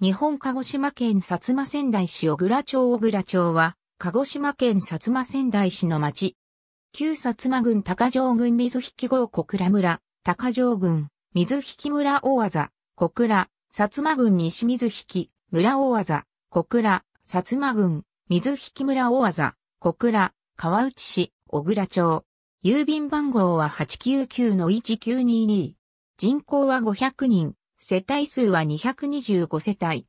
日本鹿児島県薩摩仙台市小倉町小倉町は、鹿児島県薩摩仙台市の町。旧薩摩郡高城郡水引郷小倉村、高城郡、水引村大技、小倉、薩摩郡西水引、村大技、小倉、薩摩郡、水引村大技、小倉、川内市、小倉町。郵便番号は899-1922。人口は500人。世帯数は225世帯。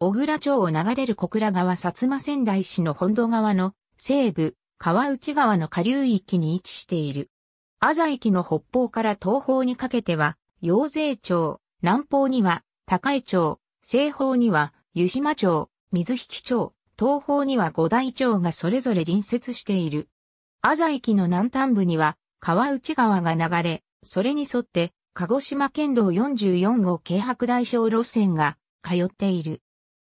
小倉町を流れる小倉川薩摩仙台市の本土側の西部、川内川の下流域に位置している。阿佐駅の北方から東方にかけては、陽勢町、南方には高江町、西方には湯島町、水引町、東方には五大町がそれぞれ隣接している。阿佐駅の南端部には川内川が流れ、それに沿って鹿児島県道44号京白大小路線が通っている。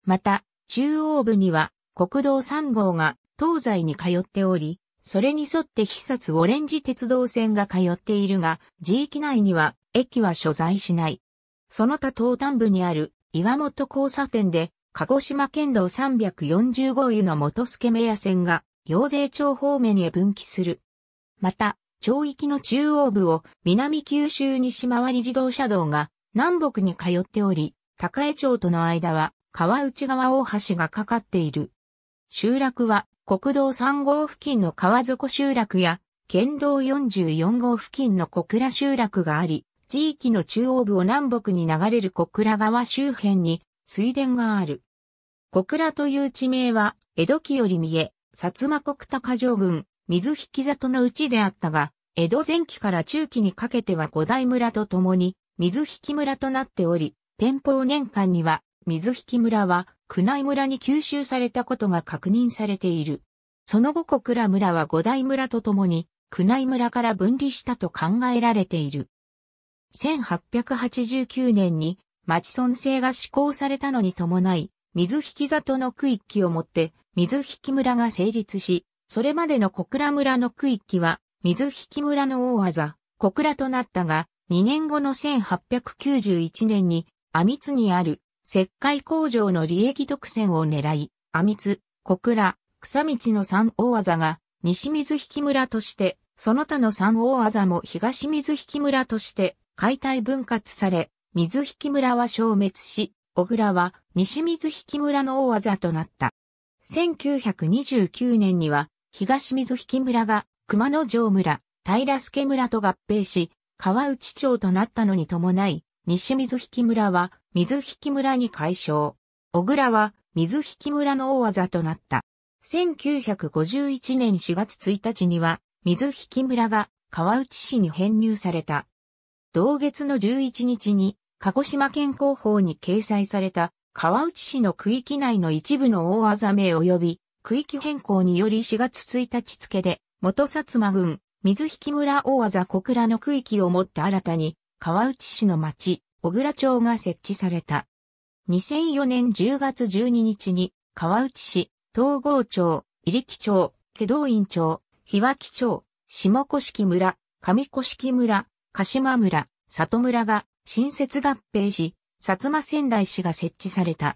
また、中央部には国道3号が東西に通っており、それに沿って必殺オレンジ鉄道線が通っているが、地域内には駅は所在しない。その他東端部にある岩本交差点で、鹿児島県道3 4号湯の元助目屋線が、陽勢町方面へ分岐する。また、町域の中央部を南九州西回り自動車道が南北に通っており、高江町との間は川内川大橋がかかっている。集落は国道3号付近の川底集落や県道44号付近の小倉集落があり、地域の中央部を南北に流れる小倉川周辺に水田がある。小倉という地名は江戸期より見え、薩摩国高城郡、水引里のうちであったが、江戸前期から中期にかけては五大村と共に水引村となっており、天保年間には水引村は区内村に吸収されたことが確認されている。その後小倉村は五大村と共に区内村から分離したと考えられている。1889年に町村制が施行されたのに伴い、水引里の区域をもって水引村が成立し、それまでの小倉村の区域は、水引村の大技、小倉となったが、2年後の1891年に、阿密にある石灰工場の利益独占を狙い、阿密、小倉、草道の三大技が西水引村として、その他の三大技も東水引村として解体分割され、水引村は消滅し、小倉は西水引村の大技となった。1929年には東水引村が熊野城村、平助村と合併し、川内町となったのに伴い、西水引村は水引村に解消。小倉は水引村の大技となった。1951年4月1日には、水引村が川内市に編入された。同月の11日に、鹿児島県広報に掲載された川内市の区域内の一部の大技名及び区域変更により4月1日付で、元薩摩郡、水引村大技小倉の区域をもって新たに、川内市の町、小倉町が設置された。2004年10月12日に、川内市、東郷町、入木町、祁道院町、日脇町、下甑村、上甑村、鹿島村、里村が新設合併し、薩摩仙台市が設置された。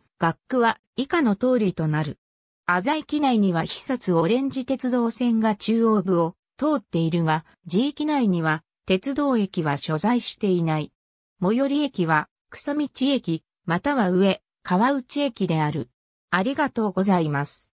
学区は以下の通りとなる。浅井機内には必殺オレンジ鉄道線が中央部を通っているが、G 域内には鉄道駅は所在していない。最寄り駅は草道駅、または上、川内駅である。ありがとうございます。